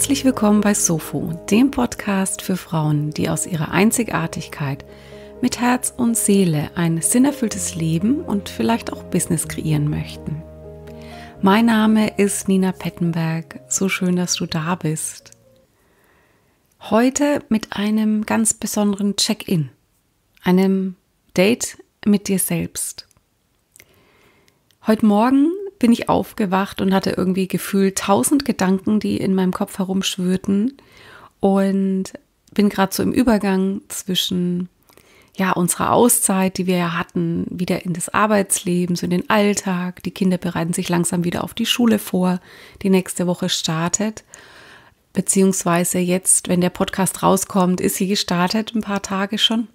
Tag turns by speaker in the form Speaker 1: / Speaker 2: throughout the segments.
Speaker 1: Herzlich willkommen bei Sofo, dem Podcast für Frauen, die aus ihrer Einzigartigkeit mit Herz und Seele ein sinnerfülltes Leben und vielleicht auch Business kreieren möchten. Mein Name ist Nina Pettenberg. So schön, dass du da bist. Heute mit einem ganz besonderen Check-in, einem Date mit dir selbst. Heute Morgen bin ich aufgewacht und hatte irgendwie gefühlt tausend Gedanken, die in meinem Kopf herumschwirrten und bin gerade so im Übergang zwischen ja unserer Auszeit, die wir ja hatten, wieder in das Arbeitsleben, so in den Alltag. Die Kinder bereiten sich langsam wieder auf die Schule vor, die nächste Woche startet. Beziehungsweise jetzt, wenn der Podcast rauskommt, ist sie gestartet, ein paar Tage schon.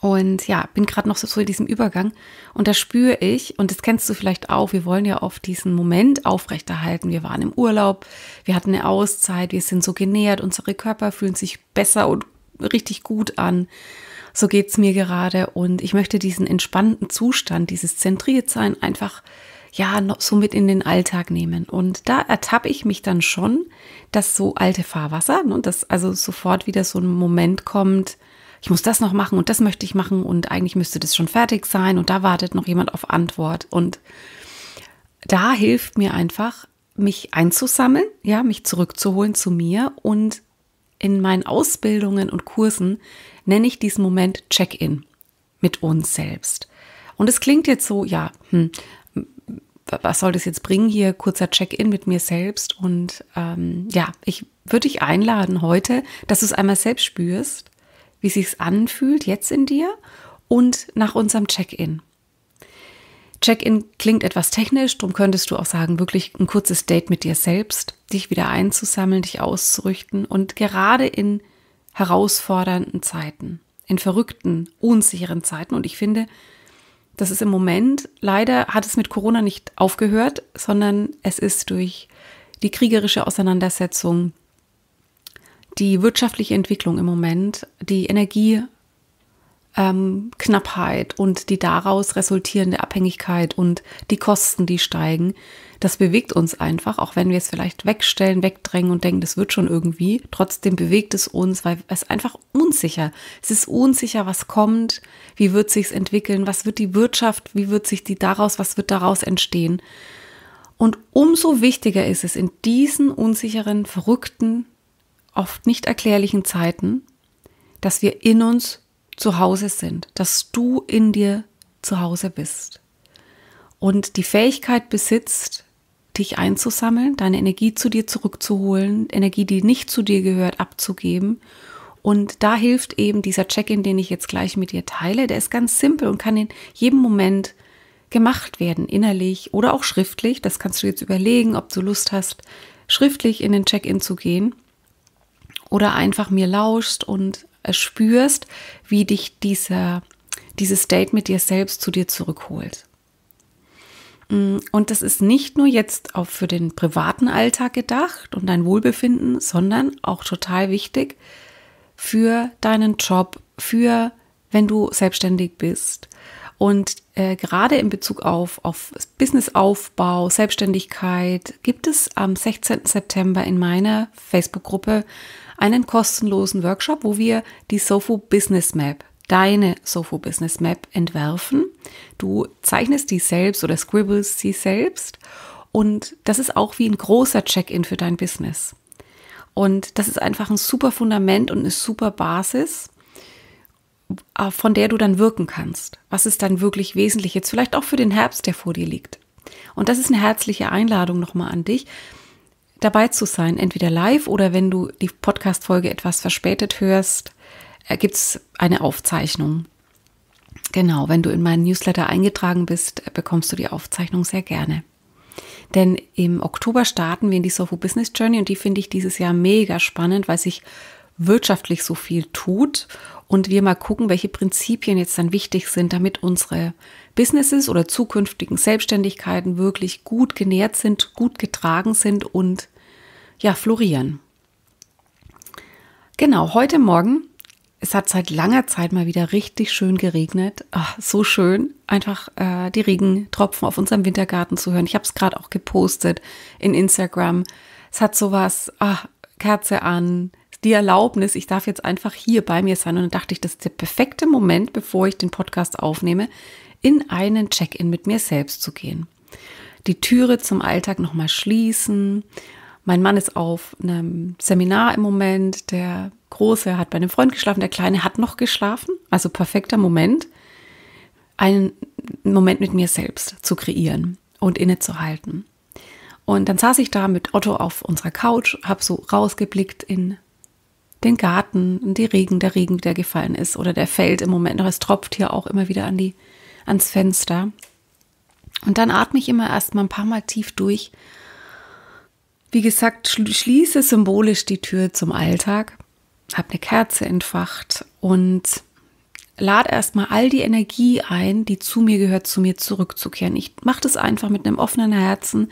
Speaker 1: Und ja, bin gerade noch so in diesem Übergang und da spüre ich, und das kennst du vielleicht auch, wir wollen ja oft diesen Moment aufrechterhalten. Wir waren im Urlaub, wir hatten eine Auszeit, wir sind so genährt, unsere Körper fühlen sich besser und richtig gut an. So geht's mir gerade und ich möchte diesen entspannten Zustand, dieses Zentriertsein einfach ja noch so mit in den Alltag nehmen. Und da ertappe ich mich dann schon, dass so alte Fahrwasser, ne, dass also sofort wieder so ein Moment kommt, ich muss das noch machen und das möchte ich machen und eigentlich müsste das schon fertig sein und da wartet noch jemand auf Antwort. Und da hilft mir einfach, mich einzusammeln, ja, mich zurückzuholen zu mir und in meinen Ausbildungen und Kursen nenne ich diesen Moment Check-in mit uns selbst. Und es klingt jetzt so, ja, hm, was soll das jetzt bringen hier? Kurzer Check-in mit mir selbst. Und ähm, ja, ich würde dich einladen heute, dass du es einmal selbst spürst wie sich es anfühlt jetzt in dir und nach unserem Check-in. Check-in klingt etwas technisch, darum könntest du auch sagen, wirklich ein kurzes Date mit dir selbst, dich wieder einzusammeln, dich auszurichten und gerade in herausfordernden Zeiten, in verrückten, unsicheren Zeiten. Und ich finde, das ist im Moment, leider hat es mit Corona nicht aufgehört, sondern es ist durch die kriegerische Auseinandersetzung, die wirtschaftliche Entwicklung im Moment, die Energieknappheit ähm, und die daraus resultierende Abhängigkeit und die Kosten, die steigen, das bewegt uns einfach, auch wenn wir es vielleicht wegstellen, wegdrängen und denken, das wird schon irgendwie. Trotzdem bewegt es uns, weil es einfach unsicher. ist. Es ist unsicher, was kommt, wie wird sich es entwickeln, was wird die Wirtschaft, wie wird sich die daraus, was wird daraus entstehen. Und umso wichtiger ist es in diesen unsicheren, verrückten oft nicht erklärlichen Zeiten, dass wir in uns zu Hause sind, dass du in dir zu Hause bist und die Fähigkeit besitzt, dich einzusammeln, deine Energie zu dir zurückzuholen, Energie, die nicht zu dir gehört, abzugeben. Und da hilft eben dieser Check-in, den ich jetzt gleich mit dir teile. Der ist ganz simpel und kann in jedem Moment gemacht werden, innerlich oder auch schriftlich. Das kannst du jetzt überlegen, ob du Lust hast, schriftlich in den Check-in zu gehen oder einfach mir lauschst und spürst, wie dich dieser, dieses Date mit dir selbst zu dir zurückholt. Mm, und das ist nicht nur jetzt auch für den privaten Alltag gedacht und dein Wohlbefinden, sondern auch total wichtig für deinen Job, für wenn du selbstständig bist. Und äh, gerade in Bezug auf, auf Businessaufbau, Selbstständigkeit, gibt es am 16. September in meiner Facebook-Gruppe einen kostenlosen Workshop, wo wir die Sofo Business Map, deine Sofo Business Map entwerfen. Du zeichnest die selbst oder scribbles sie selbst und das ist auch wie ein großer Check-in für dein Business. Und das ist einfach ein super Fundament und eine super Basis, äh, von der du dann wirken kannst. Was ist dann wirklich wesentlich jetzt vielleicht auch für den Herbst, der vor dir liegt? Und das ist eine herzliche Einladung nochmal an dich, dabei zu sein, entweder live oder wenn du die Podcast-Folge etwas verspätet hörst, äh, gibt es eine Aufzeichnung. Genau, wenn du in meinen Newsletter eingetragen bist, äh, bekommst du die Aufzeichnung sehr gerne. Denn im Oktober starten wir in die Sofu Business Journey und die finde ich dieses Jahr mega spannend, weil sich wirtschaftlich so viel tut und wir mal gucken, welche Prinzipien jetzt dann wichtig sind, damit unsere Businesses oder zukünftigen Selbstständigkeiten wirklich gut genährt sind, gut getragen sind und ja, florieren. Genau, heute Morgen, es hat seit langer Zeit mal wieder richtig schön geregnet. Ach, so schön, einfach äh, die Regentropfen auf unserem Wintergarten zu hören. Ich habe es gerade auch gepostet in Instagram. Es hat sowas, ach, Kerze an, die Erlaubnis, ich darf jetzt einfach hier bei mir sein. Und dann dachte ich, das ist der perfekte Moment, bevor ich den Podcast aufnehme, in einen Check-in mit mir selbst zu gehen. Die Türe zum Alltag nochmal schließen. Mein Mann ist auf einem Seminar im Moment. Der Große hat bei einem Freund geschlafen, der Kleine hat noch geschlafen. Also perfekter Moment, einen Moment mit mir selbst zu kreieren und innezuhalten. Und dann saß ich da mit Otto auf unserer Couch, habe so rausgeblickt in den Garten, in die Regen, der Regen, der gefallen ist oder der fällt im Moment noch. Es tropft hier auch immer wieder an die ans Fenster. Und dann atme ich immer erstmal ein paar Mal tief durch. Wie gesagt, schließe symbolisch die Tür zum Alltag, habe eine Kerze entfacht und lade erstmal all die Energie ein, die zu mir gehört, zu mir zurückzukehren. Ich mache das einfach mit einem offenen Herzen.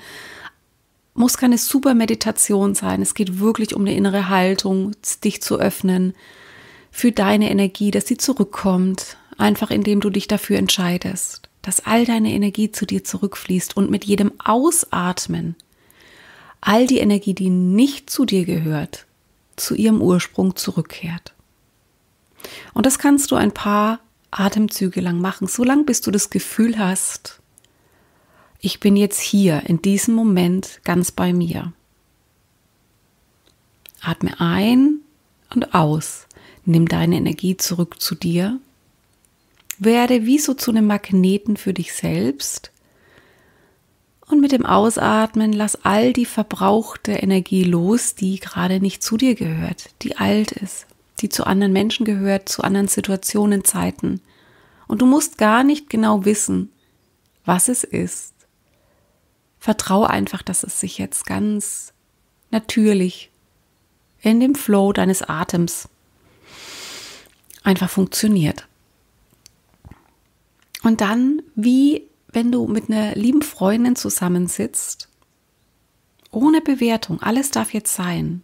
Speaker 1: Muss keine super Meditation sein. Es geht wirklich um eine innere Haltung, dich zu öffnen für deine Energie, dass sie zurückkommt, einfach indem du dich dafür entscheidest, dass all deine Energie zu dir zurückfließt und mit jedem Ausatmen all die Energie, die nicht zu dir gehört, zu ihrem Ursprung zurückkehrt. Und das kannst du ein paar Atemzüge lang machen, solange bis du das Gefühl hast, ich bin jetzt hier in diesem Moment ganz bei mir. Atme ein und aus. Nimm deine Energie zurück zu dir werde wie so zu einem Magneten für dich selbst. Und mit dem Ausatmen lass all die verbrauchte Energie los, die gerade nicht zu dir gehört, die alt ist, die zu anderen Menschen gehört, zu anderen Situationen, Zeiten. Und du musst gar nicht genau wissen, was es ist. Vertrau einfach, dass es sich jetzt ganz natürlich in dem Flow deines Atems einfach funktioniert. Und dann, wie wenn du mit einer lieben Freundin zusammensitzt, ohne Bewertung, alles darf jetzt sein.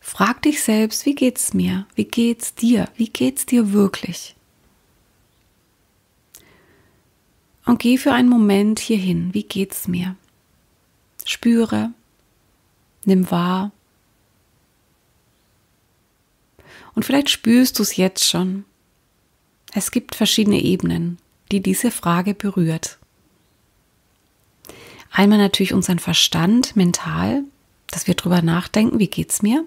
Speaker 1: Frag dich selbst, wie geht's mir? Wie geht's dir? Wie geht's dir wirklich? Und geh für einen Moment hierhin. Wie geht's mir? Spüre, nimm wahr. Und vielleicht spürst du es jetzt schon. Es gibt verschiedene Ebenen, die diese Frage berührt. Einmal natürlich unseren Verstand mental, dass wir darüber nachdenken, wie geht es mir?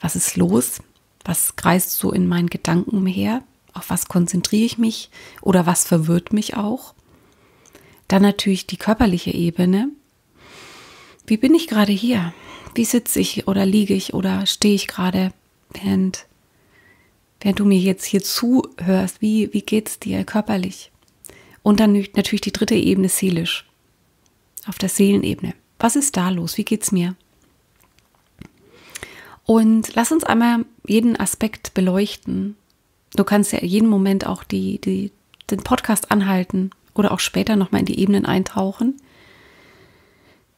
Speaker 1: Was ist los? Was kreist so in meinen Gedanken umher? Auf was konzentriere ich mich oder was verwirrt mich auch? Dann natürlich die körperliche Ebene. Wie bin ich gerade hier? Wie sitze ich oder liege ich oder stehe ich gerade? Und wenn du mir jetzt hier zuhörst, wie, wie es dir körperlich? Und dann natürlich die dritte Ebene seelisch. Auf der Seelenebene. Was ist da los? Wie geht es mir? Und lass uns einmal jeden Aspekt beleuchten. Du kannst ja jeden Moment auch die, die, den Podcast anhalten oder auch später nochmal in die Ebenen eintauchen.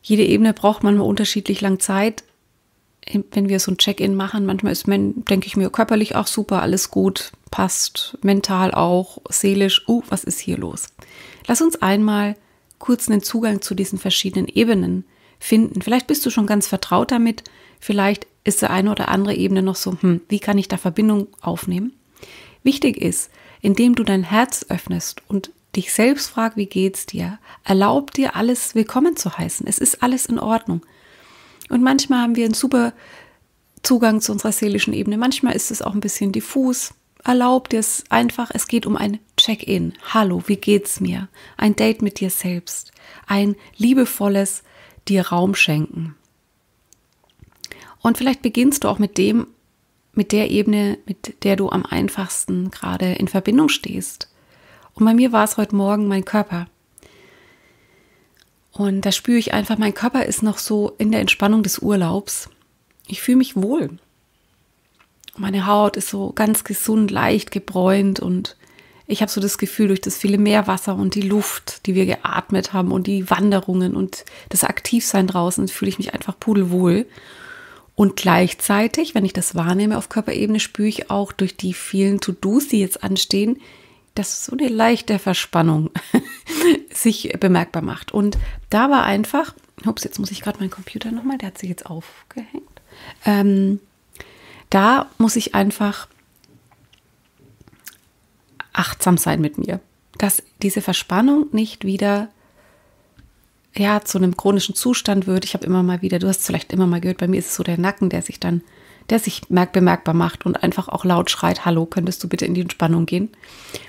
Speaker 1: Jede Ebene braucht manchmal unterschiedlich lang Zeit, wenn wir so ein Check-in machen, manchmal ist, denke ich mir, körperlich auch super, alles gut, passt, mental auch, seelisch, uh, was ist hier los? Lass uns einmal kurz einen Zugang zu diesen verschiedenen Ebenen finden. Vielleicht bist du schon ganz vertraut damit, vielleicht ist der eine oder andere Ebene noch so, hm, wie kann ich da Verbindung aufnehmen? Wichtig ist, indem du dein Herz öffnest und dich selbst fragst, wie geht's dir? Erlaub dir, alles willkommen zu heißen. Es ist alles in Ordnung. Und manchmal haben wir einen super Zugang zu unserer seelischen Ebene. Manchmal ist es auch ein bisschen diffus. Erlaubt es einfach. Es geht um ein Check-in. Hallo, wie geht's mir? Ein Date mit dir selbst. Ein liebevolles dir Raum schenken. Und vielleicht beginnst du auch mit dem, mit der Ebene, mit der du am einfachsten gerade in Verbindung stehst. Und bei mir war es heute Morgen mein Körper. Und da spüre ich einfach, mein Körper ist noch so in der Entspannung des Urlaubs. Ich fühle mich wohl. Meine Haut ist so ganz gesund, leicht gebräunt und ich habe so das Gefühl, durch das viele Meerwasser und die Luft, die wir geatmet haben und die Wanderungen und das Aktivsein draußen, fühle ich mich einfach pudelwohl. Und gleichzeitig, wenn ich das wahrnehme auf Körperebene, spüre ich auch durch die vielen To-Dos, die jetzt anstehen, dass so eine leichte Verspannung sich bemerkbar macht. Und da war einfach, ups, jetzt muss ich gerade meinen Computer nochmal, der hat sich jetzt aufgehängt. Ähm, da muss ich einfach achtsam sein mit mir, dass diese Verspannung nicht wieder ja, zu einem chronischen Zustand wird. Ich habe immer mal wieder, du hast es vielleicht immer mal gehört, bei mir ist es so der Nacken, der sich dann der sich bemerkbar macht und einfach auch laut schreit, hallo, könntest du bitte in die Entspannung gehen?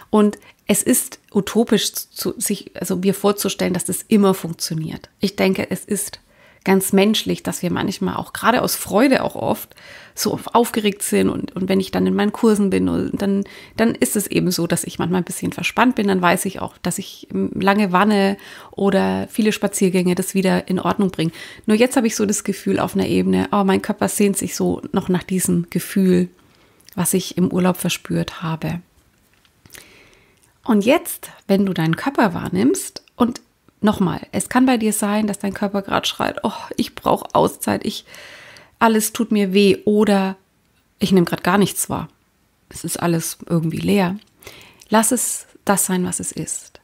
Speaker 1: Und es ist utopisch, zu, sich, also mir vorzustellen, dass das immer funktioniert. Ich denke, es ist ganz menschlich, dass wir manchmal auch gerade aus Freude auch oft so aufgeregt sind und, und wenn ich dann in meinen Kursen bin, dann, dann ist es eben so, dass ich manchmal ein bisschen verspannt bin, dann weiß ich auch, dass ich ähm, lange wanne oder viele Spaziergänge das wieder in Ordnung bringe. Nur jetzt habe ich so das Gefühl auf einer Ebene, oh, mein Körper sehnt sich so noch nach diesem Gefühl, was ich im Urlaub verspürt habe. Und jetzt, wenn du deinen Körper wahrnimmst und nochmal, es kann bei dir sein, dass dein Körper gerade schreit, oh, ich brauche Auszeit, ich alles tut mir weh oder ich nehme gerade gar nichts wahr. Es ist alles irgendwie leer. Lass es das sein, was es ist.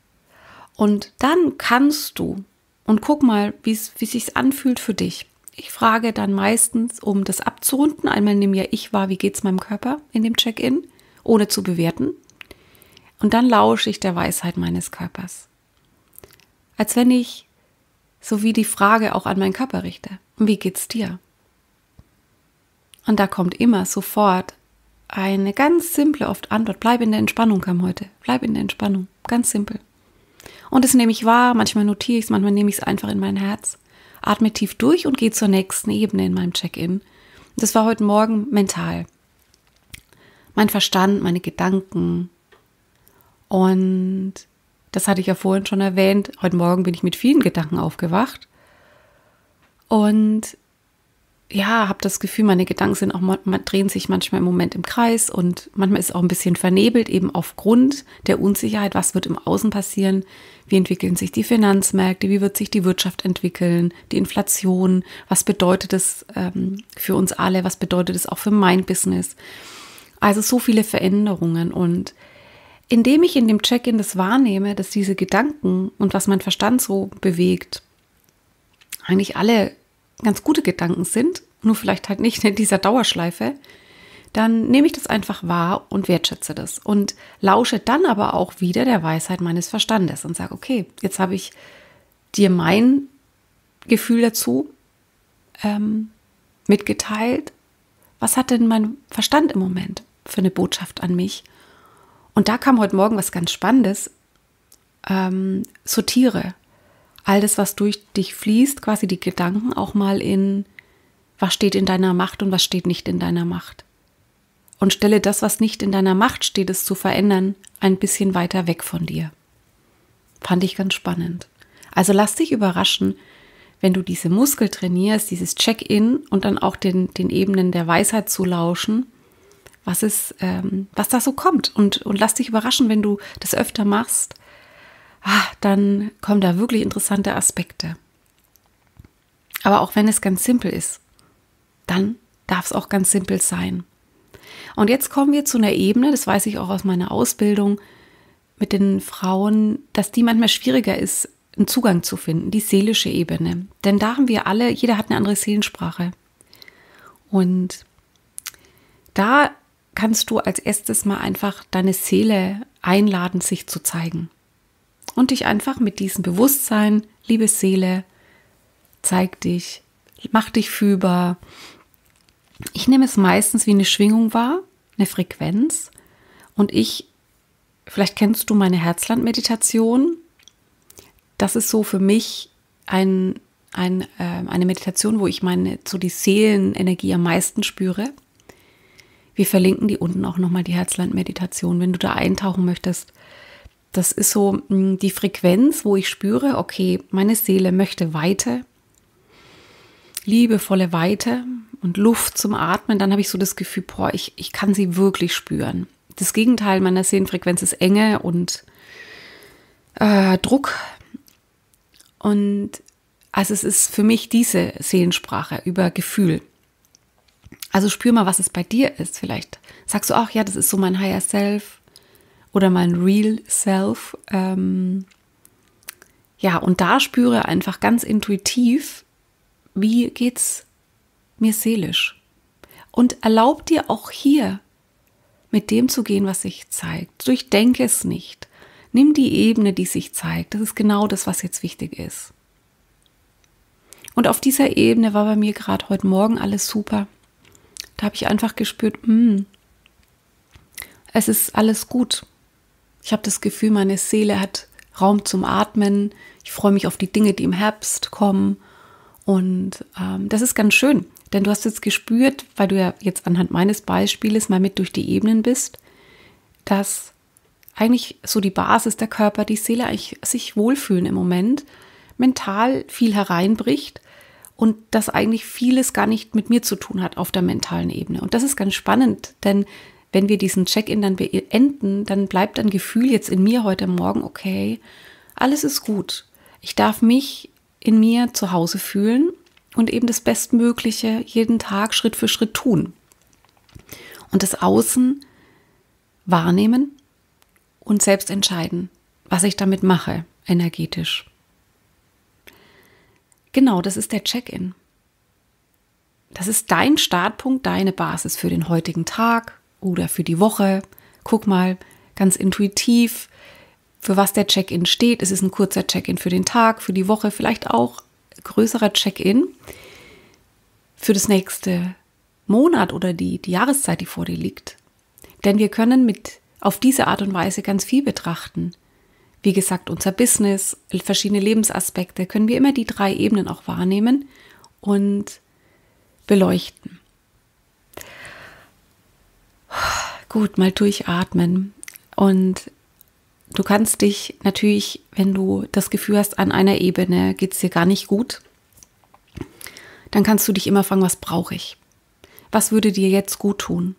Speaker 1: Und dann kannst du und guck mal, wie es sich anfühlt für dich. Ich frage dann meistens, um das abzurunden, einmal nehme ja ich wahr, wie geht es meinem Körper in dem Check-in, ohne zu bewerten. Und dann lausche ich der Weisheit meines Körpers als wenn ich so wie die Frage auch an meinen Körper richte. Wie geht's dir? Und da kommt immer sofort eine ganz simple oft Antwort. Bleib in der Entspannung kam heute. Bleib in der Entspannung. Ganz simpel. Und das nehme ich wahr, manchmal notiere ich es, manchmal nehme ich es einfach in mein Herz. Atme tief durch und gehe zur nächsten Ebene in meinem Check-in. Das war heute Morgen mental. Mein Verstand, meine Gedanken. Und das hatte ich ja vorhin schon erwähnt. Heute Morgen bin ich mit vielen Gedanken aufgewacht. Und ja, habe das Gefühl, meine Gedanken sind auch man, drehen sich manchmal im Moment im Kreis und manchmal ist auch ein bisschen vernebelt, eben aufgrund der Unsicherheit, was wird im Außen passieren, wie entwickeln sich die Finanzmärkte, wie wird sich die Wirtschaft entwickeln, die Inflation, was bedeutet es ähm, für uns alle, was bedeutet es auch für mein Business. Also so viele Veränderungen und indem ich in dem Check-in das wahrnehme, dass diese Gedanken und was mein Verstand so bewegt, eigentlich alle ganz gute Gedanken sind, nur vielleicht halt nicht in dieser Dauerschleife, dann nehme ich das einfach wahr und wertschätze das und lausche dann aber auch wieder der Weisheit meines Verstandes und sage, okay, jetzt habe ich dir mein Gefühl dazu ähm, mitgeteilt. Was hat denn mein Verstand im Moment für eine Botschaft an mich? Und da kam heute Morgen was ganz Spannendes. Ähm, sortiere all das, was durch dich fließt, quasi die Gedanken auch mal in, was steht in deiner Macht und was steht nicht in deiner Macht. Und stelle das, was nicht in deiner Macht steht, es zu verändern, ein bisschen weiter weg von dir. Fand ich ganz spannend. Also lass dich überraschen, wenn du diese Muskel trainierst, dieses Check-in und dann auch den, den Ebenen der Weisheit zu lauschen, was, ist, ähm, was da so kommt. Und, und lass dich überraschen, wenn du das öfter machst, ah, dann kommen da wirklich interessante Aspekte. Aber auch wenn es ganz simpel ist, dann darf es auch ganz simpel sein. Und jetzt kommen wir zu einer Ebene, das weiß ich auch aus meiner Ausbildung mit den Frauen, dass die manchmal schwieriger ist, einen Zugang zu finden, die seelische Ebene. Denn da haben wir alle, jeder hat eine andere Seelensprache. Und da kannst du als erstes mal einfach deine Seele einladen, sich zu zeigen. Und dich einfach mit diesem Bewusstsein, liebe Seele, zeig dich, mach dich fühlbar. Ich nehme es meistens wie eine Schwingung wahr, eine Frequenz. Und ich, vielleicht kennst du meine Herzland-Meditation. Das ist so für mich ein, ein, äh, eine Meditation, wo ich meine, so die Seelenenergie am meisten spüre. Wir verlinken die unten auch nochmal die Herzland-Meditation, wenn du da eintauchen möchtest. Das ist so mm, die Frequenz, wo ich spüre, okay, meine Seele möchte Weite, liebevolle Weite und Luft zum Atmen. Dann habe ich so das Gefühl, boah, ich, ich kann sie wirklich spüren. Das Gegenteil meiner Seelenfrequenz ist Enge und äh, Druck. Und also es ist für mich diese Seelensprache über Gefühl. Also spür mal, was es bei dir ist. Vielleicht sagst du auch, ja, das ist so mein Higher Self oder mein Real Self. Ähm, ja, und da spüre einfach ganz intuitiv, wie geht's mir seelisch. Und erlaub dir auch hier mit dem zu gehen, was sich zeigt. Durchdenke es nicht. Nimm die Ebene, die sich zeigt. Das ist genau das, was jetzt wichtig ist. Und auf dieser Ebene war bei mir gerade heute Morgen alles super. Da habe ich einfach gespürt, mh, hm, es ist alles gut. Ich habe das Gefühl, meine Seele hat Raum zum Atmen. Ich freue mich auf die Dinge, die im Herbst kommen. Und ähm, das ist ganz schön, denn du hast jetzt gespürt, weil du ja jetzt anhand meines Beispieles mal mit durch die Ebenen bist, dass eigentlich so die Basis der Körper, die Seele eigentlich sich wohlfühlen im Moment, mental viel hereinbricht und dass eigentlich vieles gar nicht mit mir zu tun hat auf der mentalen Ebene. Und das ist ganz spannend, denn wenn wir diesen Check-in dann beenden, dann bleibt ein Gefühl jetzt in mir heute Morgen, okay, alles ist gut. Ich darf mich in mir zu Hause fühlen und eben das Bestmögliche jeden Tag Schritt für Schritt tun. Und das Außen wahrnehmen und selbst entscheiden, was ich damit mache, energetisch. Genau, das ist der Check-in. Das ist dein Startpunkt, deine Basis für den heutigen Tag oder für die Woche. Guck mal, ganz intuitiv, für was der Check-in steht. Es ist ein kurzer Check-in für den Tag, für die Woche, vielleicht auch größerer Check-in für das nächste Monat oder die, die Jahreszeit, die vor dir liegt. Denn wir können mit auf diese Art und Weise ganz viel betrachten. Wie gesagt, unser Business, verschiedene Lebensaspekte, können wir immer die drei Ebenen auch wahrnehmen und beleuchten. Gut, mal durchatmen. Und du kannst dich natürlich, wenn du das Gefühl hast, an einer Ebene geht es dir gar nicht gut, dann kannst du dich immer fragen, was brauche ich? Was würde dir jetzt gut tun?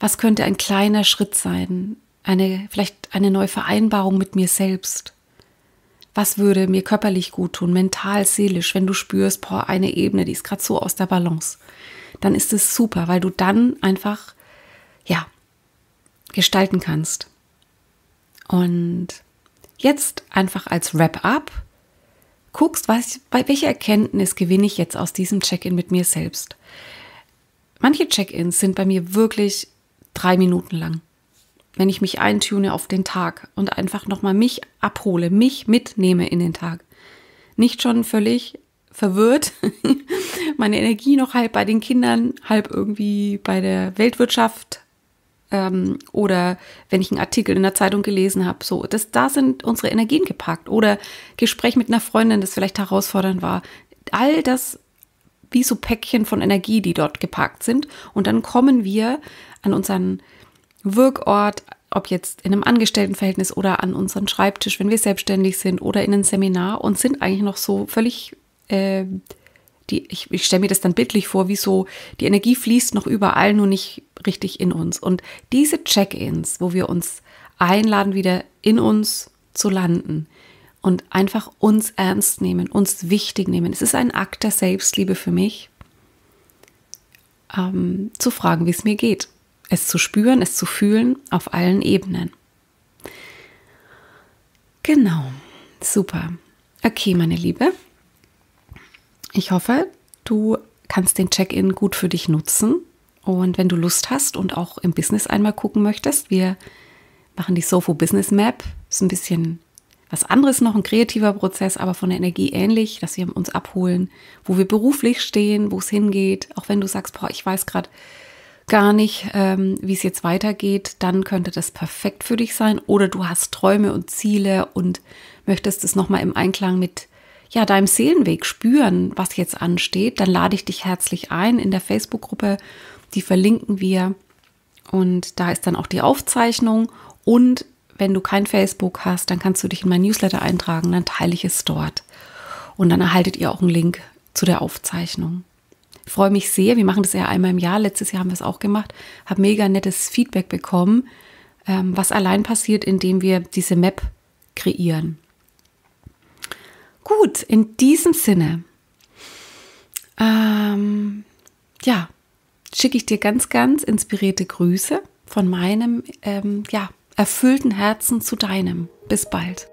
Speaker 1: Was könnte ein kleiner Schritt sein? eine, vielleicht eine neue Vereinbarung mit mir selbst. Was würde mir körperlich gut tun, mental, seelisch, wenn du spürst, boah, eine Ebene, die ist gerade so aus der Balance, dann ist es super, weil du dann einfach, ja, gestalten kannst. Und jetzt einfach als Wrap-up guckst, was, bei welcher Erkenntnis gewinne ich jetzt aus diesem Check-in mit mir selbst. Manche Check-ins sind bei mir wirklich drei Minuten lang wenn ich mich eintune auf den Tag und einfach nochmal mich abhole, mich mitnehme in den Tag. Nicht schon völlig verwirrt, meine Energie noch halb bei den Kindern, halb irgendwie bei der Weltwirtschaft ähm, oder wenn ich einen Artikel in der Zeitung gelesen habe. So, das, da sind unsere Energien geparkt oder Gespräch mit einer Freundin, das vielleicht herausfordernd war. All das wie so Päckchen von Energie, die dort geparkt sind. Und dann kommen wir an unseren Wirkort, ob jetzt in einem Angestelltenverhältnis oder an unserem Schreibtisch, wenn wir selbstständig sind oder in einem Seminar und sind eigentlich noch so völlig, äh, die, ich, ich stelle mir das dann bildlich vor, wie so, die Energie fließt noch überall, nur nicht richtig in uns. Und diese Check-ins, wo wir uns einladen, wieder in uns zu landen und einfach uns ernst nehmen, uns wichtig nehmen. Es ist ein Akt der Selbstliebe für mich, ähm, zu fragen, wie es mir geht es zu spüren, es zu fühlen auf allen Ebenen. Genau, super. Okay, meine Liebe, ich hoffe, du kannst den Check-in gut für dich nutzen. Und wenn du Lust hast und auch im Business einmal gucken möchtest, wir machen die Sofo Business Map. Ist ein bisschen was anderes noch, ein kreativer Prozess, aber von der Energie ähnlich, dass wir uns abholen, wo wir beruflich stehen, wo es hingeht. Auch wenn du sagst, boah, ich weiß gerade gar nicht, ähm, wie es jetzt weitergeht, dann könnte das perfekt für dich sein. Oder du hast Träume und Ziele und möchtest es nochmal im Einklang mit ja, deinem Seelenweg spüren, was jetzt ansteht, dann lade ich dich herzlich ein in der Facebook-Gruppe. Die verlinken wir. Und da ist dann auch die Aufzeichnung. Und wenn du kein Facebook hast, dann kannst du dich in mein Newsletter eintragen. Dann teile ich es dort. Und dann erhaltet ihr auch einen Link zu der Aufzeichnung freue mich sehr. Wir machen das ja einmal im Jahr. Letztes Jahr haben wir es auch gemacht. Habe mega nettes Feedback bekommen, ähm, was allein passiert, indem wir diese Map kreieren. Gut, in diesem Sinne, ähm, ja, schicke ich dir ganz, ganz inspirierte Grüße von meinem, ähm, ja, erfüllten Herzen zu deinem. Bis bald.